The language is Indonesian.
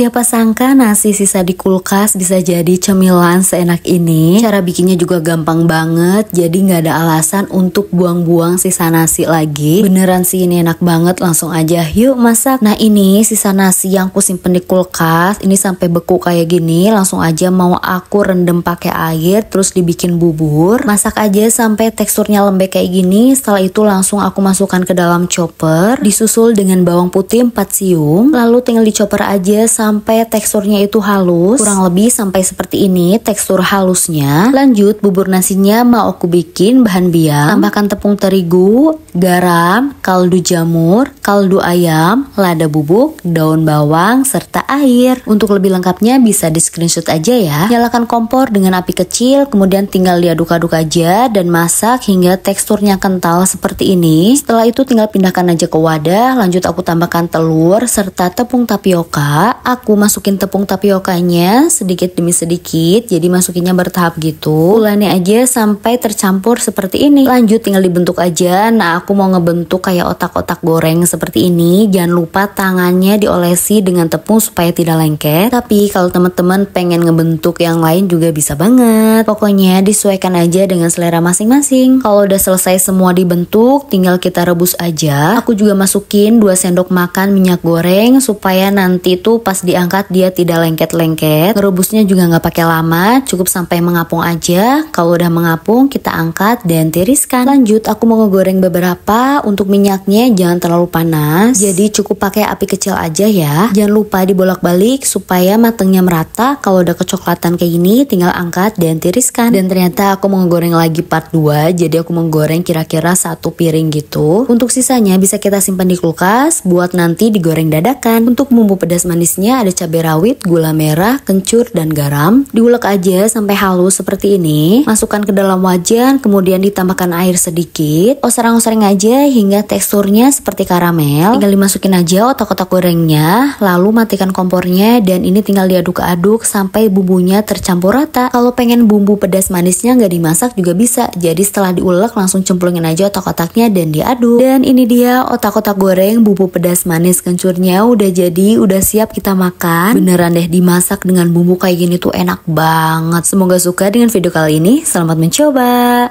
Siapa sangka nasi sisa di kulkas bisa jadi cemilan seenak ini. Cara bikinnya juga gampang banget, jadi nggak ada alasan untuk buang-buang sisa nasi lagi. Beneran sih ini enak banget, langsung aja yuk masak. Nah ini sisa nasi yang aku simpen di kulkas, ini sampai beku kayak gini, langsung aja mau aku rendem pakai air, terus dibikin bubur. Masak aja sampai teksturnya lembek kayak gini, setelah itu langsung aku masukkan ke dalam chopper, disusul dengan bawang putih 4 siung, lalu tinggal di chopper aja sampai sampai teksturnya itu halus, kurang lebih sampai seperti ini tekstur halusnya. Lanjut bubur nasinya mau aku bikin bahan biang, tambahkan tepung terigu, garam, kaldu jamur, kaldu ayam, lada bubuk, daun bawang, serta air. Untuk lebih lengkapnya bisa di screenshot aja ya. Nyalakan kompor dengan api kecil, kemudian tinggal diaduk-aduk aja dan masak hingga teksturnya kental seperti ini. Setelah itu tinggal pindahkan aja ke wadah, lanjut aku tambahkan telur serta tepung tapioka aku masukin tepung tapiokanya sedikit demi sedikit, jadi masukinnya bertahap gitu. Ulani aja sampai tercampur seperti ini. Lanjut tinggal dibentuk aja. Nah, aku mau ngebentuk kayak otak-otak goreng seperti ini. Jangan lupa tangannya diolesi dengan tepung supaya tidak lengket. Tapi kalau teman-teman pengen ngebentuk yang lain juga bisa banget. Pokoknya disesuaikan aja dengan selera masing-masing. Kalau udah selesai semua dibentuk, tinggal kita rebus aja. Aku juga masukin 2 sendok makan minyak goreng supaya nanti tuh pas Pas diangkat dia tidak lengket-lengket. Rebusnya juga nggak pakai lama, cukup sampai mengapung aja. Kalau udah mengapung kita angkat dan tiriskan. Lanjut aku mau ngegoreng beberapa. Untuk minyaknya jangan terlalu panas. Jadi cukup pakai api kecil aja ya. Jangan lupa dibolak-balik supaya matangnya merata. Kalau udah kecoklatan kayak gini tinggal angkat dan tiriskan. Dan ternyata aku mau ngegoreng lagi part 2. Jadi aku menggoreng kira-kira satu piring gitu. Untuk sisanya bisa kita simpan di kulkas buat nanti digoreng dadakan. Untuk bumbu pedas manisnya Bahannya ada cabai rawit, gula merah, kencur, dan garam. Diulek aja sampai halus seperti ini. Masukkan ke dalam wajan, kemudian ditambahkan air sedikit. oserang oserang aja hingga teksturnya seperti karamel. Tinggal dimasukin aja otak-otak gorengnya, lalu matikan kompornya dan ini tinggal diaduk-aduk sampai bumbunya tercampur rata. Kalau pengen bumbu pedas manisnya nggak dimasak juga bisa. Jadi setelah diulek langsung cemplungin aja otak-otaknya dan diaduk. Dan ini dia otak-otak goreng bumbu pedas manis kencurnya udah jadi, udah siap kita makan. Beneran deh dimasak dengan bumbu kayak gini tuh enak banget. Semoga suka dengan video kali ini. Selamat mencoba.